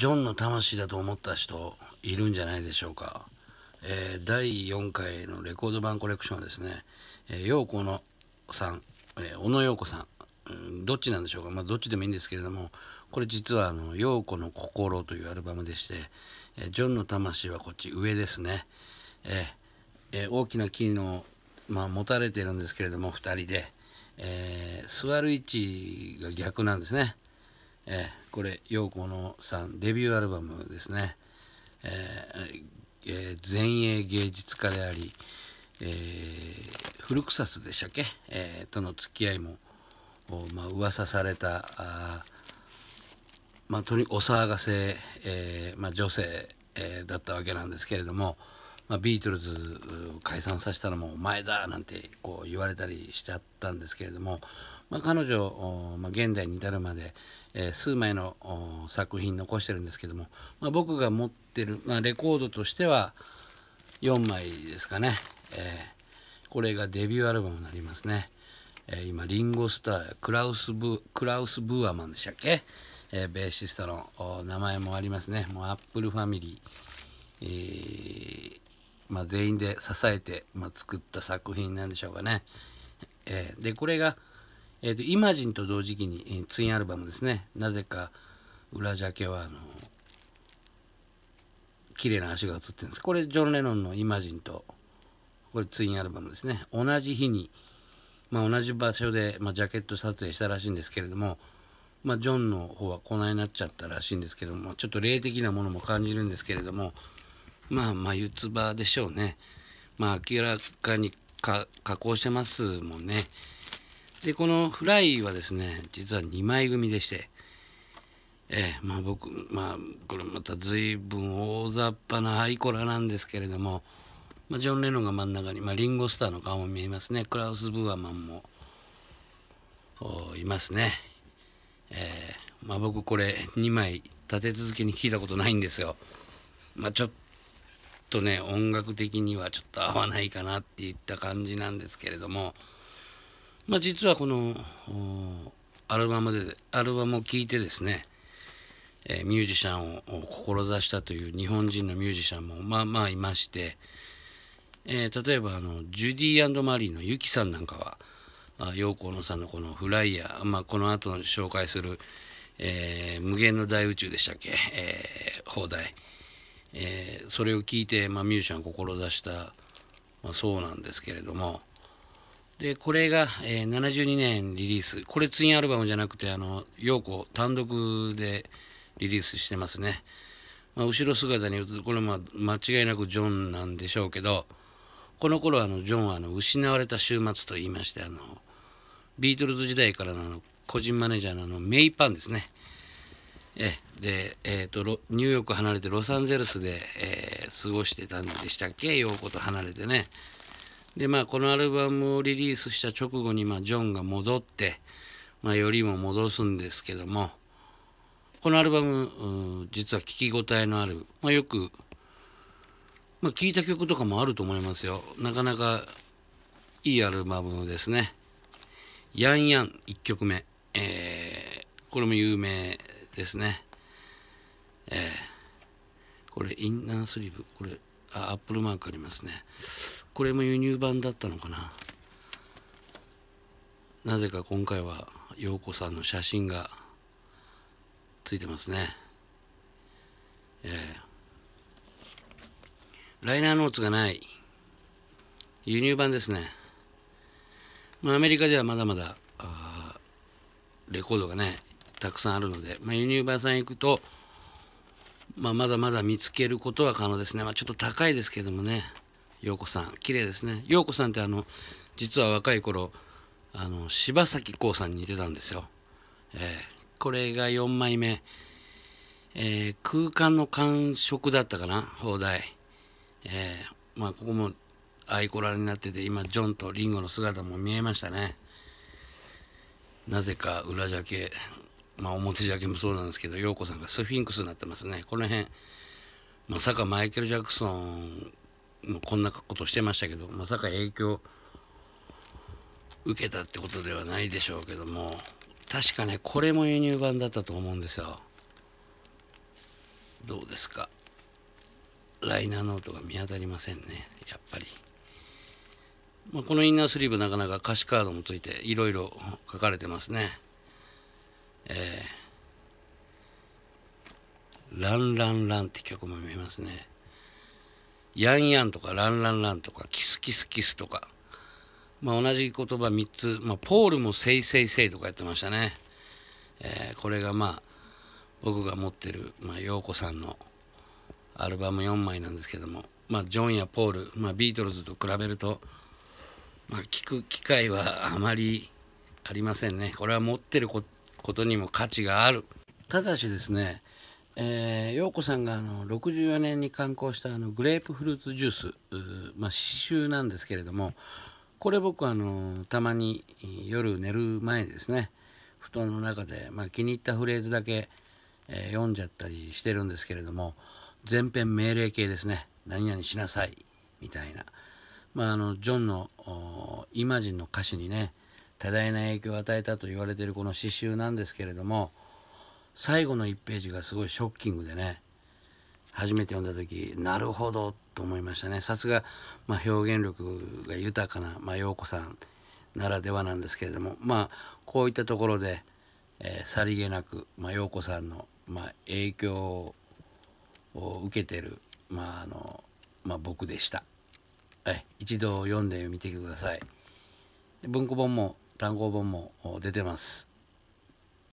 ジョンの魂だと思った人いるんじゃないでしょうか。えー、第4回のレコード版コレクションはですね、えー、陽子のさん、えー、小野陽子さん、うん、どっちなんでしょうか。まあ、どっちでもいいんですけれども、これ実はあの、陽子の心というアルバムでして、えー、ジョンの魂はこっち上ですね。えー、えー、大きな木の、まあ、持たれてるんですけれども、2人で、えー、座る位置が逆なんですね。えー、これ陽子のさんデビューアルバムですね、ええー、前衛芸術家であり、えー、古草津でしたっけ、えー、との付き合いも、まあ噂されたあ、まあ、とにお騒がせ、えーまあ、女性、えー、だったわけなんですけれども、まあ、ビートルズ解散させたらもうお前だなんてこう言われたりしちゃったんですけれども、まあ、彼女、まあ、現代に至るまで、えー、数枚の作品残してるんですけども、まあ、僕が持ってる、まあ、レコードとしては4枚ですかね、えー、これがデビューアルバムになりますね、えー、今リンゴスタークラウスブクラウス・ブーアマンでしたっけ、えー、ベーシストの名前もありますねもうアップルファミリー、えーまあ、全員で支えて、まあ、作った作品なんでしょうかね。えー、で、これが、えーと、イマジンと同時期に、えー、ツインアルバムですね。なぜか、裏ジャケは、あの、綺麗な足が映ってるんです。これ、ジョン・レノンのイマジンと、これツインアルバムですね。同じ日に、まあ、同じ場所で、まあ、ジャケット撮影したらしいんですけれども、まあ、ジョンの方はこないなっちゃったらしいんですけども、ちょっと霊的なものも感じるんですけれども、まあ、眉唾でしょうね。まあ、明らかに加工してますもんね。で、このフライはですね、実は2枚組でして、ええ、まあ僕、まあ、これまた随分大雑把なアイコラなんですけれども、まあ、ジョン・レノンが真ん中に、まあ、リンゴスターの顔も見えますね。クラウス・ブーアマンもいますね。えー、まあ僕これ2枚立て続けに聞いたことないんですよ。まあちょっとね、音楽的にはちょっと合わないかなっていった感じなんですけれども、まあ、実はこのアルバムで、アルバムを聴いてですね、えー、ミュージシャンを志したという日本人のミュージシャンもまあまあいまして、えー、例えばあのジュディマリーのユキさんなんかは、あ陽光野さんのこのフライヤー、まあ、この後紹介する、えー、無限の大宇宙でしたっけ、えー、放題。えー、それを聞いて、まあ、ミュージシャンを志した、まあ、そうなんですけれども、で、これが、えー、72年リリース。これツインアルバムじゃなくて、あの、陽子単独でリリースしてますね。まあ、後ろ姿に映る、これまあ、間違いなくジョンなんでしょうけど、この頃あの、ジョンはあの、失われた週末と言いまして、あの、ビートルズ時代からのあの個人マネージャーのあのメイパンですね。えで、えーと、ニューヨーク離れてロサンゼルスで、えー、過ごしてたんでしたっけ洋子と離れてねでまあこのアルバムをリリースした直後に、まあ、ジョンが戻って、まあ、よりも戻すんですけどもこのアルバム実は聴き応えのある、まあ、よく、まあ、聴いた曲とかもあると思いますよなかなかいいアルバムですね「ヤンヤン」1曲目、えー、これも有名ですね。えー、これ、インナースリーブ。これ、あ、アップルマークありますね。これも輸入版だったのかな。なぜか今回は、洋子さんの写真がついてますね。えー、ライナーノーツがない。輸入版ですね。まあ、アメリカではまだまだ、レコードがね、たくさんあるので、まあ、輸入場屋さん行くと、まあ、まだまだ見つけることは可能ですね。まあ、ちょっと高いですけどもね、陽子さん、綺麗ですね。陽子さんってあの、実は若い頃、あの、柴咲コウさんに似てたんですよ。えー、これが4枚目。えー、空間の感触だったかな、放題。えー、まあ、ここもアイコラになってて、今、ジョンとリンゴの姿も見えましたね。なぜか裏ジャケ、まあ、表ジャケもそうなんですけど、陽子さんがスフィンクスになってますね。この辺、まさかマイケル・ジャクソンもこんなことしてましたけど、まさか影響受けたってことではないでしょうけども、確かね、これも輸入版だったと思うんですよ。どうですか。ライナーノートが見当たりませんね、やっぱり。まあ、このインナースリーブなかなか歌詞カードもついていろいろ書かれてますね。えー、ランランランって曲も見えますね。ヤンヤンとかランランランとかキスキスキスとか。まあ、同じ言葉3つ。まあ、ポールもせいせいせいとかやってましたね。えー、これがまあ、僕が持ってる、まあ、陽子さんのアルバム4枚なんですけども、まあ、ジョンやポール、まあ、ビートルズと比べると、まあ、聞く機会はあまりありませんね。これは持ってるこことにも価値があるただしですね、えー、陽子さんがあの64年に刊行したあのグレープフルーツジュースー、まあ、刺繍なんですけれどもこれ僕あのたまに夜寝る前ですね布団の中で、まあ、気に入ったフレーズだけ、えー、読んじゃったりしてるんですけれども全編命令形ですね何々しなさいみたいな、まあ、あのジョンの「イマジン」の歌詞にね多大な影響を与えたと言われているこの詩集なんですけれども最後の1ページがすごいショッキングでね初めて読んだ時なるほどと思いましたねさすが、ま表現力が豊かな、まあ、陽子さんならではなんですけれどもまあこういったところで、えー、さりげなく、まあ、陽子さんの、まあ、影響を受けてる、まああのまあ、僕でした、はい、一度読んでみてください文庫本も単行本も出てます。